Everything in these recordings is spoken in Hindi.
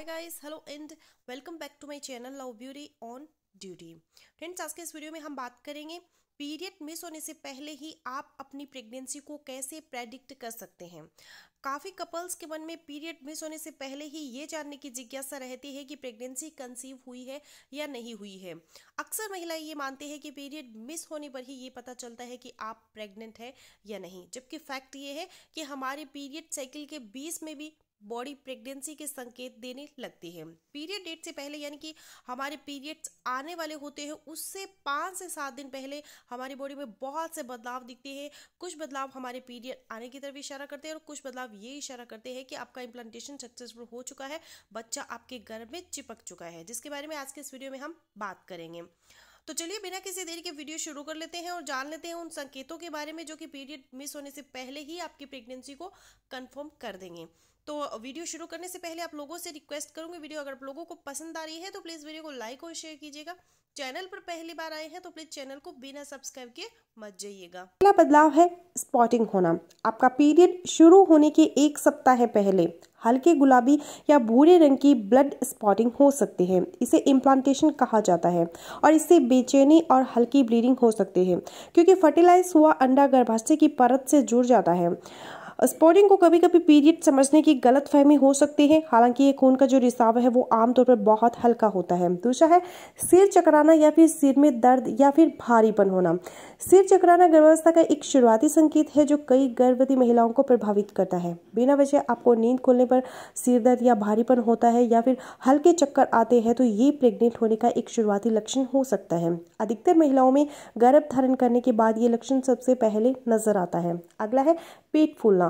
hi guys hello and welcome back to my channel Love Beauty on Duty friends आज के इस वीडियो में हम बात करेंगे पीरियड मिस होने से पहले ही आप अपनी प्रेगनेंसी को कैसे प्रेडिक्ट कर सकते हैं काफ़ी कपल्स के मन में पीरियड मिस होने से पहले ही ये जानने की जिज्ञासा रहती है कि प्रेगनेंसी कंसीव हुई है या नहीं हुई है अक्सर महिलाएं ये मानते हैं कि पीरियड मिस होने पर ही ये पता चलता है कि आप प्रेग्नेंट हैं या नहीं जबकि फैक्ट ये है कि हमारे पीरियड साइकिल के बीस में भी बॉडी प्रेगनेंसी के संकेत देने लगते हैं पीरियड डेट से पहले यानी कि हमारे पीरियड्स आने वाले होते हैं उससे पाँच से सात दिन पहले हमारी बॉडी में बहुत से बदलाव दिखते हैं कुछ बदलाव हमारे पीरियड आने की तरफ इशारा करते हैं और कुछ बदलाव ये इशारा करते हैं कि आपका इम्प्लांटेशन सक्सेसफुल हो चुका है बच्चा आपके घर में चिपक चुका है जिसके बारे में आज के इस वीडियो में हम बात करेंगे तो चलिए बिना किसी देर के वीडियो शुरू कर लेते हैं और जान लेते हैं उन संकेतों के बारे में जो कि पीरियड मिस होने से पहले ही आपकी प्रेगनेंसी को कन्फर्म कर देंगे तो वीडियो शुरू करने से पहले आप लोगों से रिक्वेस्ट करूंगी वीडियो अगर आप लोगों को पसंद आ रही है तो प्लीज़ वीडियो को लाइक और शेयर कीजिएगा चैनल पर पहली बार आए हैं तो प्लीज चैनल को बिना सब्सक्राइब किए मत जाइएगा पहला बदलाव है स्पॉटिंग होना आपका पीरियड शुरू होने के एक सप्ताह पहले हल्के गुलाबी या भूरे रंग की ब्लड स्पॉटिंग हो सकती है इसे इम्प्लांटेशन कहा जाता है और इससे बेचैनी और हल्की ब्लीडिंग हो सकती है क्योंकि फर्टिलाइज हुआ अंडा गर्भाशय की परत से जुड़ जाता है स्पॉटिंग को कभी कभी पीरियड समझने की गलत फहमी हो सकती है हालांकि ये खून का जो रिसाव है वो आमतौर पर बहुत हल्का होता है दूसरा है सिर चकराना या फिर सिर में दर्द या फिर भारीपन होना सिर चकराना गर्भावस्था का एक शुरुआती संकेत है जो कई गर्भवती महिलाओं को प्रभावित करता है बिना वजह आपको नींद खोलने पर सिर दर्द या भारीपन होता है या फिर हल्के चक्कर आते हैं तो ये प्रेग्नेंट होने का एक शुरुआती लक्षण हो सकता है अधिकतर महिलाओं में गर्भ धारण करने के बाद ये लक्षण सबसे पहले नजर आता है अगला है पेट फूलना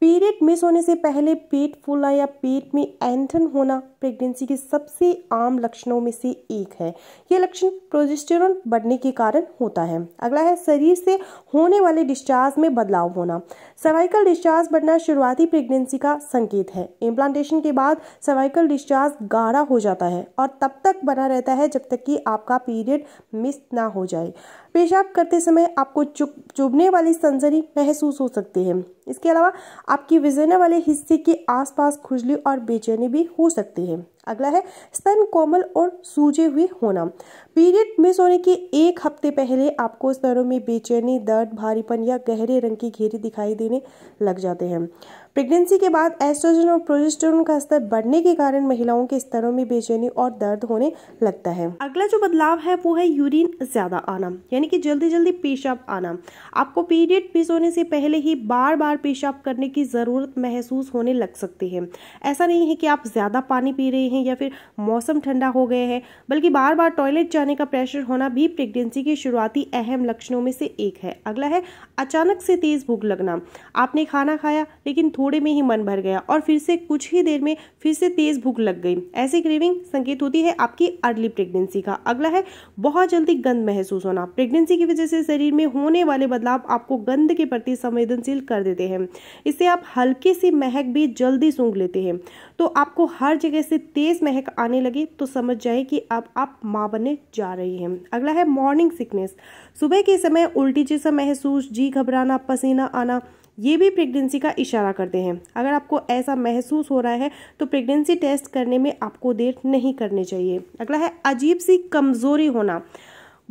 पीरियड मिस होने से पहले पेट फूलना या पेट में एंथन होना प्रेगनेंसी के सबसे आम लक्षणों में से एक है ये लक्षण प्रोजेस्टेरॉन बढ़ने के कारण होता है अगला है शरीर से होने वाले डिस्चार्ज में बदलाव होना सर्वाइकल डिस्चार्ज बढ़ना शुरुआती प्रेगनेंसी का संकेत है इम्प्लांटेशन के बाद सर्वाइकल डिस्चार्ज गाढ़ा हो जाता है और तब तक बना रहता है जब तक कि आपका पीरियड मिस ना हो जाए पेशाब करते समय आपको चुभ चुभने वाली सनसनी महसूस हो सकती है इसके अलावा आपकी विजेना वाले हिस्से के आसपास खुजली और बेचैनी भी हो सकती है अगला है स्तन कोमल और सूजे हुए होना पीरियड मिस होने के एक हफ्ते पहले आपको स्तरों में बेचैनी दर्द भारीपन या गहरे रंग की घेरी दिखाई देने लग जाते हैं प्रेगनेंसी के बाद एस्ट्रोजन और प्रोजेस्टेरोन का स्तर बढ़ने के कारण महिलाओं के स्तरों में बेचैनी और दर्द होने लगता है अगला जो बदलाव है वो है यूरिन ज्यादा आना यानी कि जल्दी जल्दी पेशाब आना आपको पीरियड मिस होने से पहले ही बार बार पेशाब करने की जरूरत महसूस होने लग सकती है ऐसा नहीं है कि आप ज्यादा पानी पी रहे हैं हैं या फिर मौसम ठंडा हो गया है बल्कि बार बार टॉयलेट जाने का प्रेशर होना भी प्रेगनेंसी के शुरुआती अहम लक्षणों में से एक है अगला है अचानक से तेज भूख लगना आपने खाना खाया लेकिन थोड़े में ही मन भर गया और फिर से कुछ ही देर में फिर से तेज भूख लग गई ऐसी क्रेविंग संकेत होती है आपकी अर्ली प्रेगनेंसी का अगला है बहुत जल्दी गंद महसूस होना प्रेगनेंसी की वजह से शरीर में होने वाले बदलाव आपको गंद के प्रति संवेदनशील कर देते हैं इससे आप हल्की सी महक भी जल्दी सूंघ लेते हैं तो आपको हर जगह से तेज तेज़ महक आने लगे तो समझ जाए कि अब आप माँ बनने जा रही हैं अगला है मॉर्निंग सिकनेस सुबह के समय उल्टी जैसा महसूस जी घबराना पसीना आना ये भी प्रेगनेंसी का इशारा करते हैं अगर आपको ऐसा महसूस हो रहा है तो प्रेगनेंसी टेस्ट करने में आपको देर नहीं करनी चाहिए अगला है अजीब सी कमज़ोरी होना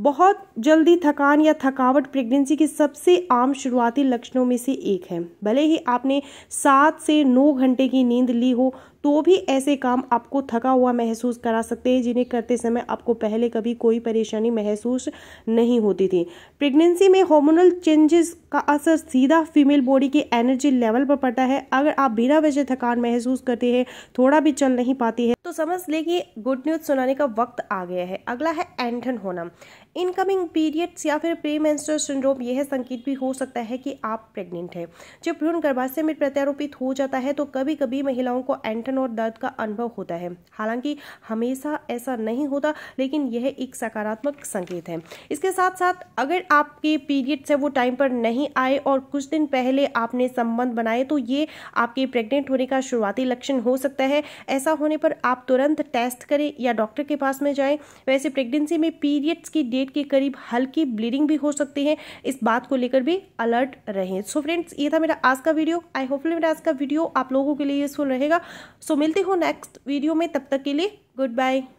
बहुत जल्दी थकान या थकावट प्रेगनेंसी के सबसे आम शुरुआती लक्षणों में से एक है भले ही आपने सात से नौ घंटे की नींद ली हो तो भी ऐसे काम आपको थका हुआ महसूस करा सकते हैं जिन्हें करते समय आपको पहले कभी कोई परेशानी महसूस नहीं होती थी प्रेगनेंसी में हॉर्मोनल चेंजेस का असर सीधा फीमेल बॉडी के एनर्जी लेवल पर पड़ता है अगर आप बिना वजह थकान महसूस करते हैं थोड़ा भी चल नहीं पाती है तो समझ ले कि गुड न्यूज़ सुनाने का वक्त आ गया है अगला है एंठन होना इनकमिंग पीरियड्स या फिर प्री मेंस्ट्रुअल सिंड्रोम यह संकेत भी हो सकता है कि आप प्रेग्नेंट हैं जब भ्रूण गर्भाशय में प्रत्यारोपित हो जाता है तो कभी कभी महिलाओं को एंठन और दर्द का अनुभव होता है हालांकि हमेशा ऐसा नहीं होता लेकिन यह एक सकारात्मक संकेत है इसके साथ साथ अगर आपके पीरियड्स है वो टाइम पर नहीं आए और कुछ दिन पहले आपने संबंध बनाए तो ये आपके प्रेग्नेंट होने का शुरुआती लक्षण हो सकता है ऐसा होने पर आप आप तुरंत टेस्ट करें या डॉक्टर के पास में जाएं वैसे प्रेगनेंसी में पीरियड्स की डेट के करीब हल्की ब्लीडिंग भी हो सकती है इस बात को लेकर भी अलर्ट रहें सो फ्रेंड्स ये था मेरा आज का वीडियो आई होप मेरा आज का वीडियो आप लोगों के लिए यूजफुल रहेगा सो मिलते हो नेक्स्ट वीडियो में तब तक के लिए गुड बाय